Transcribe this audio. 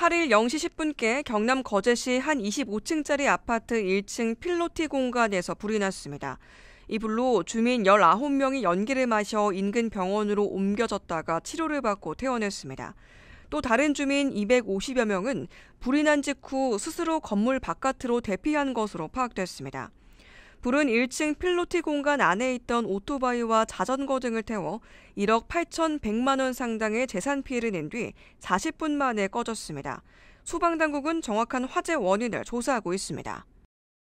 8일 0시 10분께 경남 거제시 한 25층짜리 아파트 1층 필로티 공간에서 불이 났습니다. 이 불로 주민 19명이 연기를 마셔 인근 병원으로 옮겨졌다가 치료를 받고 퇴원했습니다. 또 다른 주민 250여 명은 불이 난 직후 스스로 건물 바깥으로 대피한 것으로 파악됐습니다. 불은 1층 필로티 공간 안에 있던 오토바이와 자전거 등을 태워 1억 8,100만 원 상당의 재산 피해를 낸 뒤 40분 만에 꺼졌습니다. 소방당국은 정확한 화재 원인을 조사하고 있습니다.